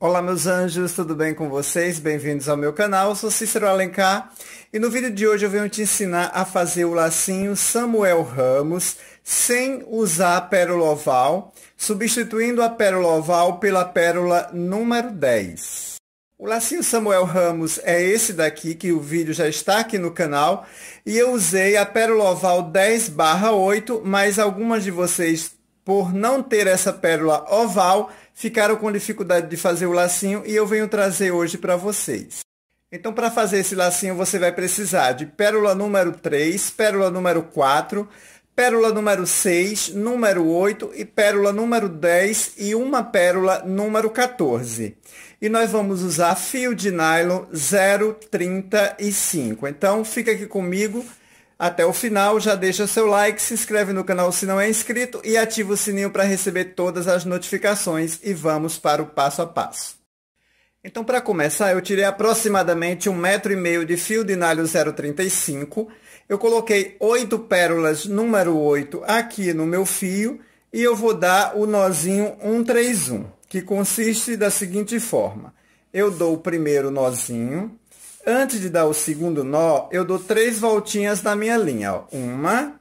Olá, meus anjos, tudo bem com vocês? Bem-vindos ao meu canal, eu sou Cícero Alencar e no vídeo de hoje eu venho te ensinar a fazer o lacinho Samuel Ramos sem usar a pérola oval, substituindo a pérola oval pela pérola número 10. O lacinho Samuel Ramos é esse daqui, que o vídeo já está aqui no canal, e eu usei a pérola oval 10 8, mas algumas de vocês, por não ter essa pérola oval, ficaram com dificuldade de fazer o lacinho e eu venho trazer hoje para vocês. Então, para fazer esse lacinho, você vai precisar de pérola número 3, pérola número 4, pérola número 6, número 8 e pérola número 10 e uma pérola número 14. E nós vamos usar fio de nylon 0,35. Então, fica aqui comigo até o final, já deixa seu like, se inscreve no canal se não é inscrito e ativa o sininho para receber todas as notificações e vamos para o passo a passo. Então, para começar, eu tirei aproximadamente um metro e meio de fio de nalho 035, eu coloquei oito pérolas número 8 aqui no meu fio e eu vou dar o nozinho 131, que consiste da seguinte forma. Eu dou o primeiro nozinho, Antes de dar o segundo nó, eu dou três voltinhas na minha linha. Ó. Uma,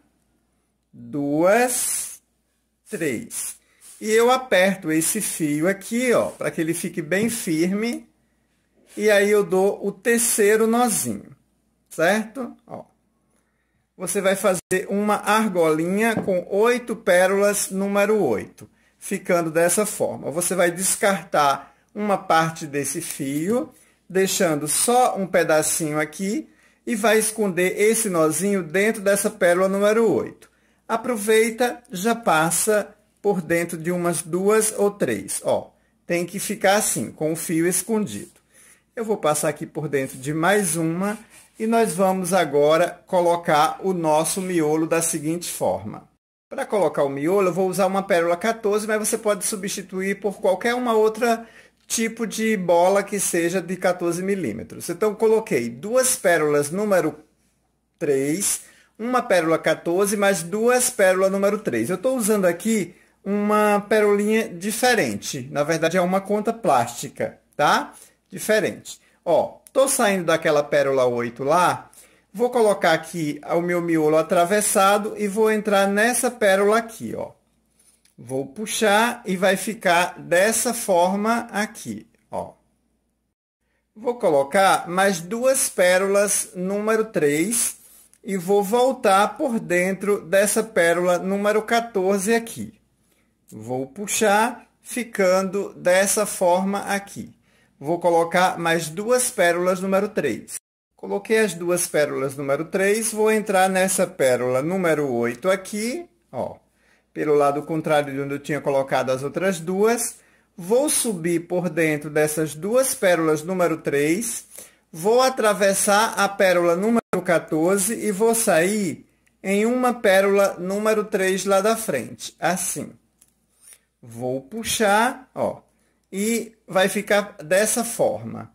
duas, três. E eu aperto esse fio aqui, ó, para que ele fique bem firme. E aí eu dou o terceiro nozinho, certo? Ó. Você vai fazer uma argolinha com oito pérolas número oito, ficando dessa forma. Você vai descartar uma parte desse fio deixando só um pedacinho aqui e vai esconder esse nozinho dentro dessa pérola número 8. Aproveita, já passa por dentro de umas duas ou três, ó. Tem que ficar assim, com o fio escondido. Eu vou passar aqui por dentro de mais uma e nós vamos agora colocar o nosso miolo da seguinte forma. Para colocar o miolo, eu vou usar uma pérola 14, mas você pode substituir por qualquer uma outra tipo de bola que seja de 14 milímetros. Então, coloquei duas pérolas número 3, uma pérola 14, mais duas pérolas número 3. Eu estou usando aqui uma perolinha diferente. Na verdade, é uma conta plástica, tá? Diferente. Ó, tô saindo daquela pérola 8 lá, vou colocar aqui o meu miolo atravessado e vou entrar nessa pérola aqui, ó. Vou puxar e vai ficar dessa forma aqui, ó. Vou colocar mais duas pérolas número 3 e vou voltar por dentro dessa pérola número 14 aqui. Vou puxar, ficando dessa forma aqui. Vou colocar mais duas pérolas número 3. Coloquei as duas pérolas número 3, vou entrar nessa pérola número 8 aqui, ó pelo lado contrário de onde eu tinha colocado as outras duas. Vou subir por dentro dessas duas pérolas número 3, vou atravessar a pérola número 14 e vou sair em uma pérola número 3 lá da frente, assim. Vou puxar, ó, e vai ficar dessa forma.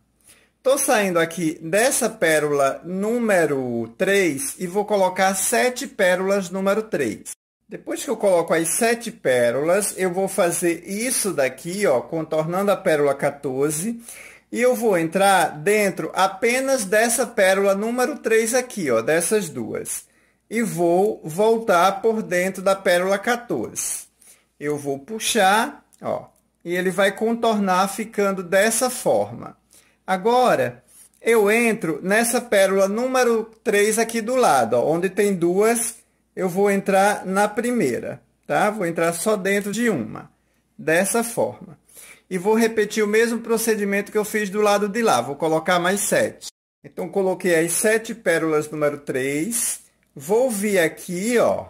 Estou saindo aqui dessa pérola número 3 e vou colocar sete pérolas número 3. Depois que eu coloco as sete pérolas, eu vou fazer isso daqui, ó, contornando a pérola 14. E eu vou entrar dentro apenas dessa pérola número 3 aqui, ó, dessas duas. E vou voltar por dentro da pérola 14. Eu vou puxar, ó, e ele vai contornar ficando dessa forma. Agora, eu entro nessa pérola número 3 aqui do lado, ó, onde tem duas eu vou entrar na primeira, tá? Vou entrar só dentro de uma, dessa forma. E vou repetir o mesmo procedimento que eu fiz do lado de lá, vou colocar mais sete. Então, coloquei as sete pérolas número 3, vou vir aqui, ó,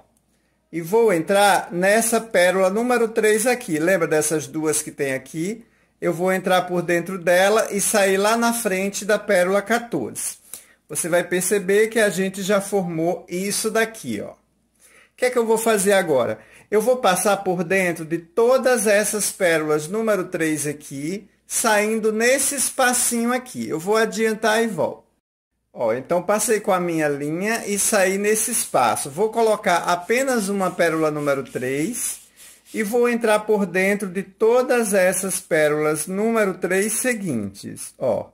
e vou entrar nessa pérola número 3 aqui. Lembra dessas duas que tem aqui? Eu vou entrar por dentro dela e sair lá na frente da pérola 14. Você vai perceber que a gente já formou isso daqui, ó. O que é que eu vou fazer agora? Eu vou passar por dentro de todas essas pérolas número 3 aqui, saindo nesse espacinho aqui. Eu vou adiantar e volto. Ó, então, passei com a minha linha e saí nesse espaço. Vou colocar apenas uma pérola número 3 e vou entrar por dentro de todas essas pérolas número 3 seguintes. Ó,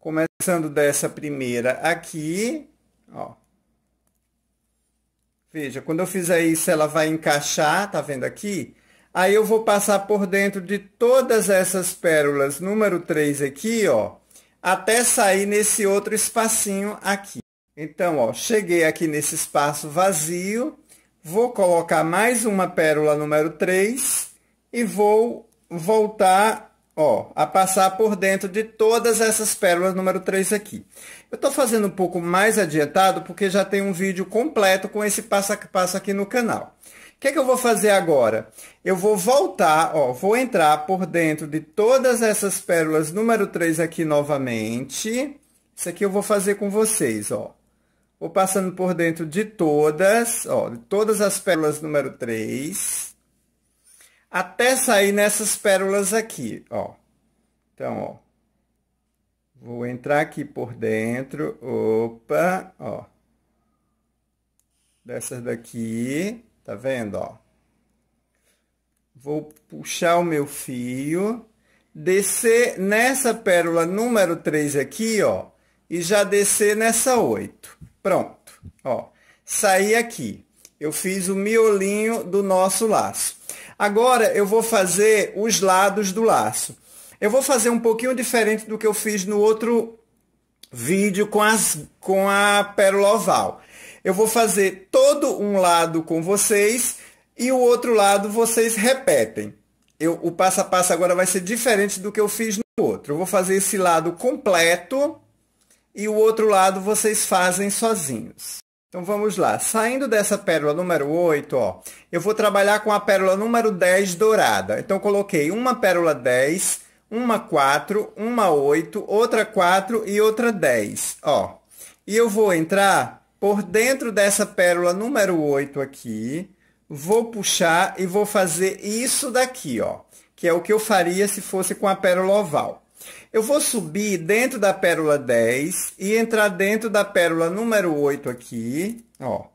começando dessa primeira aqui, ó. Veja, quando eu fizer isso, ela vai encaixar, tá vendo aqui? Aí eu vou passar por dentro de todas essas pérolas número 3 aqui, ó, até sair nesse outro espacinho aqui. Então, ó, cheguei aqui nesse espaço vazio, vou colocar mais uma pérola número 3 e vou voltar ó, a passar por dentro de todas essas pérolas número 3 aqui. Eu estou fazendo um pouco mais adiantado, porque já tem um vídeo completo com esse passo a passo aqui no canal. O que, é que eu vou fazer agora? Eu vou voltar, ó, vou entrar por dentro de todas essas pérolas número 3 aqui novamente. Isso aqui eu vou fazer com vocês, ó. Vou passando por dentro de todas, ó, de todas as pérolas número 3 até sair nessas pérolas aqui, ó. Então, ó. Vou entrar aqui por dentro, opa, ó. Dessas daqui, tá vendo, ó? Vou puxar o meu fio, descer nessa pérola número 3 aqui, ó, e já descer nessa 8. Pronto, ó. Saí aqui. Eu fiz o miolinho do nosso laço. Agora eu vou fazer os lados do laço. Eu vou fazer um pouquinho diferente do que eu fiz no outro vídeo com, as, com a pérola oval. Eu vou fazer todo um lado com vocês e o outro lado vocês repetem. Eu, o passo a passo agora vai ser diferente do que eu fiz no outro. Eu vou fazer esse lado completo e o outro lado vocês fazem sozinhos. Então vamos lá. Saindo dessa pérola número 8, ó, eu vou trabalhar com a pérola número 10 dourada. Então coloquei uma pérola 10, uma 4, uma 8, outra 4 e outra 10, ó. E eu vou entrar por dentro dessa pérola número 8 aqui, vou puxar e vou fazer isso daqui, ó, que é o que eu faria se fosse com a pérola oval. Eu vou subir dentro da pérola 10 e entrar dentro da pérola número 8 aqui, ó.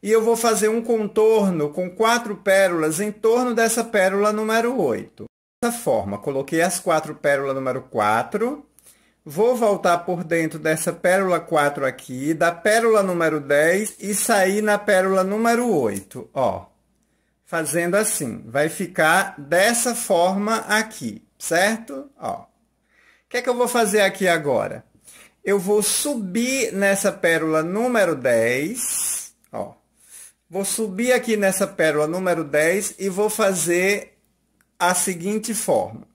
E eu vou fazer um contorno com quatro pérolas em torno dessa pérola número 8. Dessa forma, coloquei as quatro pérolas número 4, Vou voltar por dentro dessa pérola 4 aqui, da pérola número 10 e sair na pérola número 8, ó. Fazendo assim, vai ficar dessa forma aqui, certo? Ó. O que é que eu vou fazer aqui agora? Eu vou subir nessa pérola número 10, ó. Vou subir aqui nessa pérola número 10 e vou fazer a seguinte forma.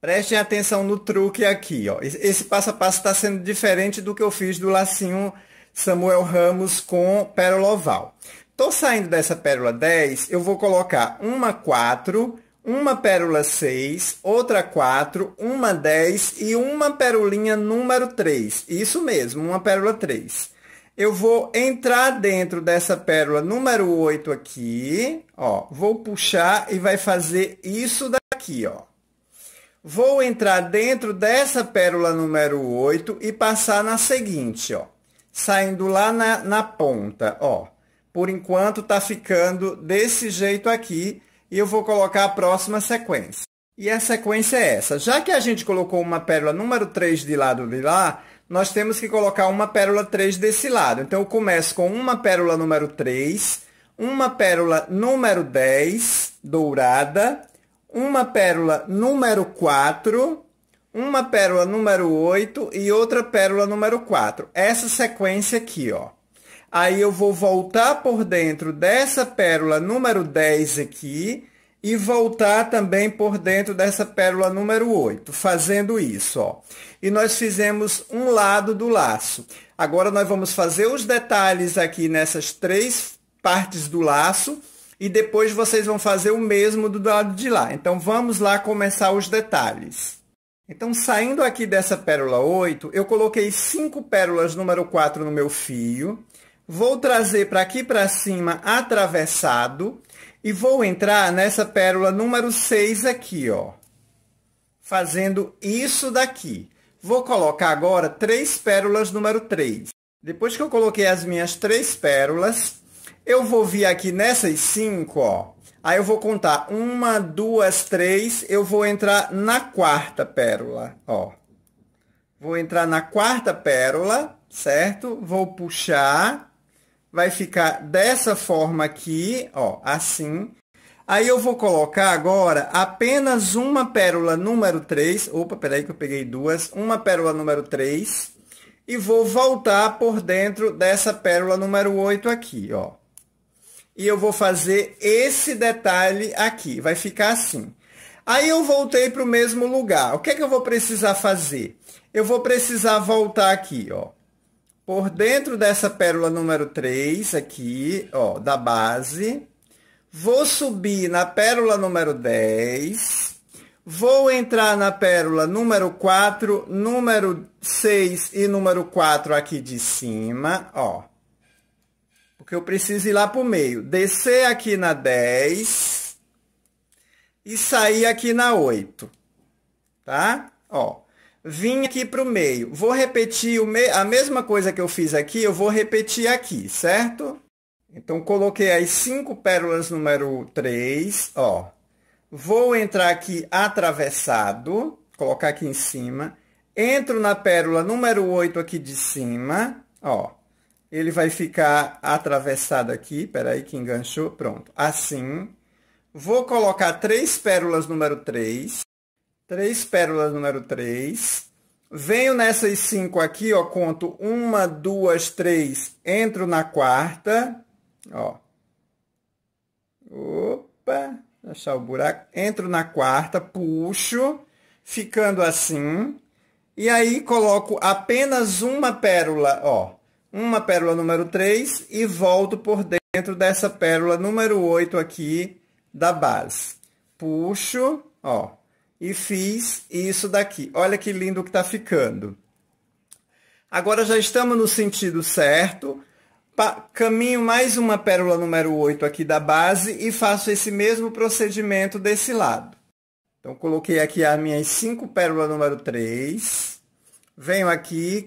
Prestem atenção no truque aqui, ó. Esse passo a passo está sendo diferente do que eu fiz do lacinho Samuel Ramos com pérola oval. Tô saindo dessa pérola 10, eu vou colocar uma 4 uma pérola 6, outra 4, uma 10 e uma pérolinha número 3. Isso mesmo, uma pérola 3. Eu vou entrar dentro dessa pérola número 8 aqui, ó, vou puxar e vai fazer isso daqui, ó. Vou entrar dentro dessa pérola número 8 e passar na seguinte, ó. Saindo lá na, na ponta, ó. Por enquanto tá ficando desse jeito aqui, e eu vou colocar a próxima sequência. E a sequência é essa. Já que a gente colocou uma pérola número 3 de lado de lá, nós temos que colocar uma pérola 3 desse lado. Então, eu começo com uma pérola número 3, uma pérola número 10, dourada, uma pérola número 4, uma pérola número 8 e outra pérola número 4. Essa sequência aqui, ó. Aí eu vou voltar por dentro dessa pérola número 10 aqui e voltar também por dentro dessa pérola número 8, fazendo isso, ó. E nós fizemos um lado do laço. Agora nós vamos fazer os detalhes aqui nessas três partes do laço e depois vocês vão fazer o mesmo do lado de lá. Então vamos lá começar os detalhes. Então saindo aqui dessa pérola 8, eu coloquei cinco pérolas número 4 no meu fio Vou trazer para aqui para cima atravessado e vou entrar nessa pérola número 6 aqui, ó. Fazendo isso daqui. Vou colocar agora três pérolas número 3. Depois que eu coloquei as minhas três pérolas, eu vou vir aqui nessas cinco, ó. Aí eu vou contar uma, duas, três. Eu vou entrar na quarta pérola, ó. Vou entrar na quarta pérola, certo? Vou puxar vai ficar dessa forma aqui, ó, assim. Aí eu vou colocar agora apenas uma pérola número 3. Opa, peraí que eu peguei duas. Uma pérola número 3. E vou voltar por dentro dessa pérola número 8 aqui, ó. E eu vou fazer esse detalhe aqui. Vai ficar assim. Aí eu voltei para o mesmo lugar. O que é que eu vou precisar fazer? Eu vou precisar voltar aqui, ó. Por dentro dessa pérola número 3 aqui, ó, da base, vou subir na pérola número 10, vou entrar na pérola número 4, número 6 e número 4 aqui de cima, ó. Porque eu preciso ir lá pro meio. Descer aqui na 10 e sair aqui na 8, tá? Ó. Vim aqui para o meio. Vou repetir me a mesma coisa que eu fiz aqui, eu vou repetir aqui, certo? Então, coloquei as cinco pérolas número 3, ó. Vou entrar aqui atravessado, colocar aqui em cima. Entro na pérola número 8 aqui de cima, ó. Ele vai ficar atravessado aqui, peraí que enganchou, pronto. Assim. Vou colocar três pérolas número 3. Três pérolas número 3. Venho nessas cinco aqui, ó, conto uma, duas, três, entro na quarta, ó. Opa, achar o buraco. Entro na quarta, puxo, ficando assim. E aí coloco apenas uma pérola, ó. Uma pérola número 3 e volto por dentro dessa pérola número 8 aqui da base. Puxo, ó e fiz isso daqui. Olha que lindo que está ficando. Agora já estamos no sentido certo. Pa caminho mais uma pérola número 8 aqui da base e faço esse mesmo procedimento desse lado. Então, coloquei aqui as minhas 5 pérolas número 3. Venho aqui,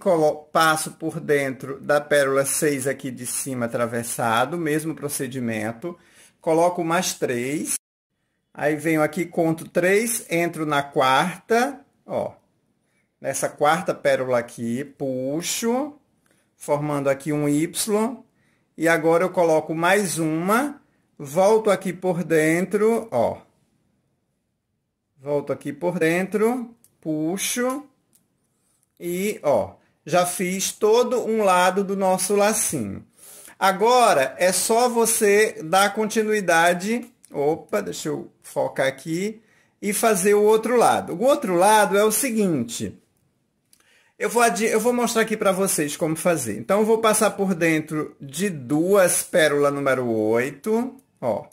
passo por dentro da pérola 6 aqui de cima atravessado, mesmo procedimento. Coloco mais 3. Aí venho aqui, conto três, entro na quarta, ó. Nessa quarta pérola aqui, puxo, formando aqui um Y. E agora eu coloco mais uma, volto aqui por dentro, ó. Volto aqui por dentro, puxo e, ó, já fiz todo um lado do nosso lacinho. Agora, é só você dar continuidade Opa, deixa eu focar aqui e fazer o outro lado. O outro lado é o seguinte. Eu vou, eu vou mostrar aqui para vocês como fazer. Então, eu vou passar por dentro de duas pérola número 8. Ó.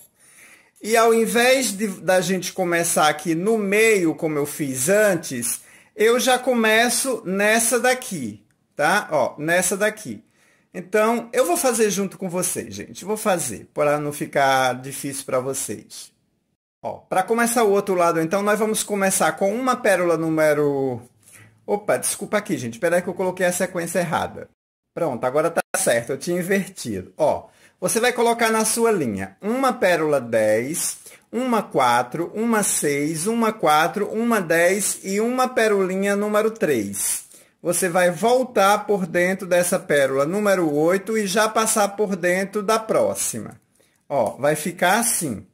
E ao invés de, da gente começar aqui no meio, como eu fiz antes, eu já começo nessa daqui, tá? Ó, nessa daqui. Então, eu vou fazer junto com vocês, gente. Vou fazer, para não ficar difícil para vocês. Ó, para começar o outro lado, então, nós vamos começar com uma pérola número... Opa, desculpa aqui, gente. Espera aí que eu coloquei a sequência errada. Pronto, agora tá certo. Eu tinha invertido. Ó, você vai colocar na sua linha uma pérola 10, uma 4, uma 6, uma 4, uma 10 e uma pérolinha número 3 você vai voltar por dentro dessa pérola número 8 e já passar por dentro da próxima. Ó, vai ficar assim,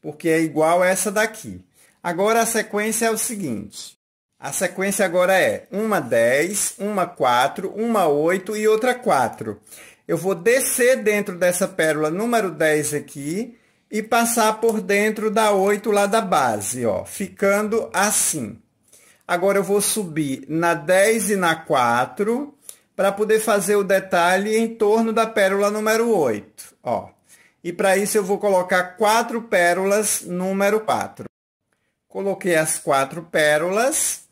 porque é igual essa daqui. Agora a sequência é o seguinte. A sequência agora é uma 10, uma 4, uma 8 e outra 4. Eu vou descer dentro dessa pérola número 10 aqui e passar por dentro da 8 lá da base, ó, ficando assim. Agora eu vou subir na 10 e na 4 para poder fazer o detalhe em torno da pérola número 8. Ó. E para isso eu vou colocar 4 pérolas número 4. Coloquei as 4 pérolas.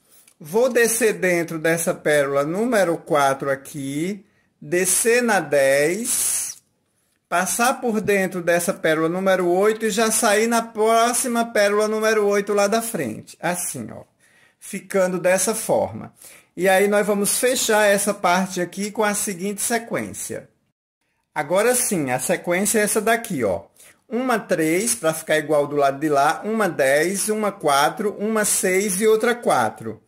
Vou descer dentro dessa pérola número 4 aqui, descer na 10, passar por dentro dessa pérola número 8 e já sair na próxima pérola número 8 lá da frente. Assim, ó ficando dessa forma. E aí nós vamos fechar essa parte aqui com a seguinte sequência. Agora sim, a sequência é essa daqui, ó. Uma 3 para ficar igual do lado de lá, uma 10, uma 4, uma 6 e outra 4.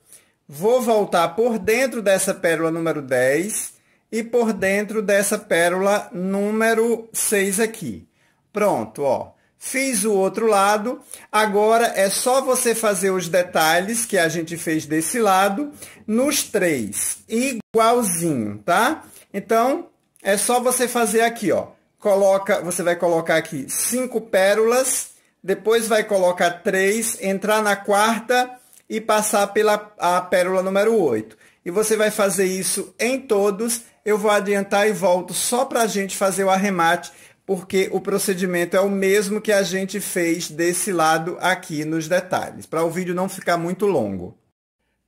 Vou voltar por dentro dessa pérola número 10 e por dentro dessa pérola número 6 aqui. Pronto, ó. Fiz o outro lado, agora é só você fazer os detalhes que a gente fez desse lado nos três, igualzinho, tá? Então, é só você fazer aqui, ó. Coloca, você vai colocar aqui cinco pérolas, depois vai colocar três, entrar na quarta e passar pela a pérola número 8. E você vai fazer isso em todos. Eu vou adiantar e volto só para a gente fazer o arremate porque o procedimento é o mesmo que a gente fez desse lado aqui nos detalhes, para o vídeo não ficar muito longo.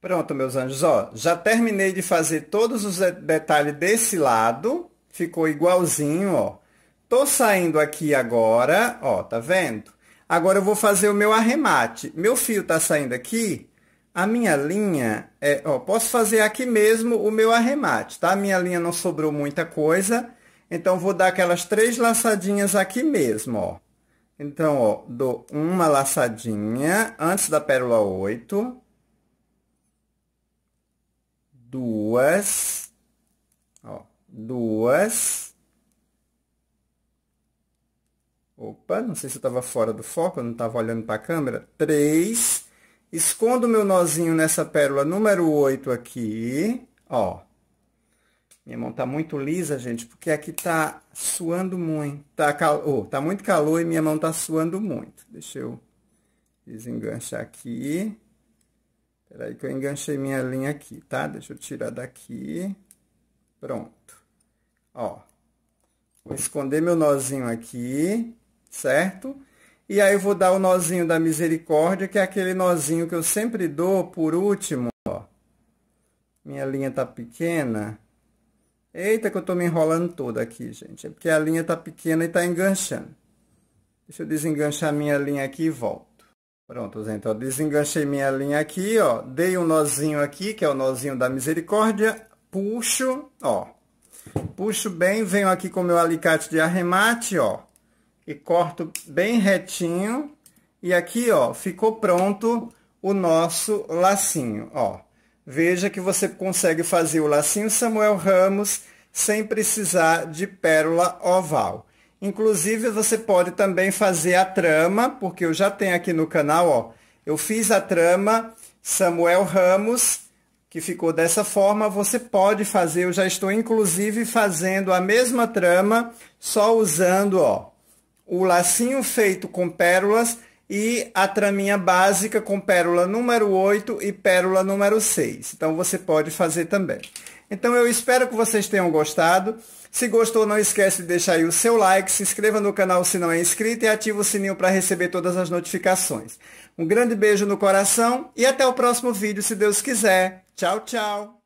Pronto, meus anjos, ó, já terminei de fazer todos os detalhes desse lado, ficou igualzinho, ó. Tô saindo aqui agora, ó, tá vendo? Agora eu vou fazer o meu arremate. Meu fio tá saindo aqui, a minha linha, é, ó, posso fazer aqui mesmo o meu arremate, tá? A minha linha não sobrou muita coisa, então, vou dar aquelas três laçadinhas aqui mesmo, ó. Então, ó, dou uma laçadinha antes da pérola 8. Duas. Ó, duas. Opa, não sei se eu estava fora do foco, eu não estava olhando para a câmera. Três. Escondo meu nozinho nessa pérola número 8 aqui, ó. Minha mão tá muito lisa, gente, porque aqui tá suando muito. Tá, cal... Oh, tá muito calor e minha mão tá suando muito. Deixa eu desenganchar aqui. Peraí que eu enganchei minha linha aqui, tá? Deixa eu tirar daqui. Pronto. Ó. Vou esconder meu nozinho aqui, certo? E aí eu vou dar o nozinho da misericórdia, que é aquele nozinho que eu sempre dou por último, ó. Minha linha tá pequena. Eita que eu estou me enrolando toda aqui, gente. É porque a linha tá pequena e tá enganchando. Deixa eu desenganchar minha linha aqui e volto. Pronto, gente. Ó, desenganchei minha linha aqui, ó. Dei um nozinho aqui, que é o nozinho da misericórdia. Puxo, ó. Puxo bem, venho aqui com o meu alicate de arremate, ó. E corto bem retinho. E aqui, ó, ficou pronto o nosso lacinho, ó. Veja que você consegue fazer o lacinho Samuel Ramos sem precisar de pérola oval. Inclusive, você pode também fazer a trama, porque eu já tenho aqui no canal, ó. Eu fiz a trama Samuel Ramos, que ficou dessa forma. Você pode fazer, eu já estou inclusive fazendo a mesma trama, só usando, ó, o lacinho feito com pérolas e a traminha básica com pérola número 8 e pérola número 6. Então você pode fazer também. Então eu espero que vocês tenham gostado. Se gostou, não esquece de deixar aí o seu like, se inscreva no canal se não é inscrito e ative o sininho para receber todas as notificações. Um grande beijo no coração e até o próximo vídeo, se Deus quiser. Tchau, tchau!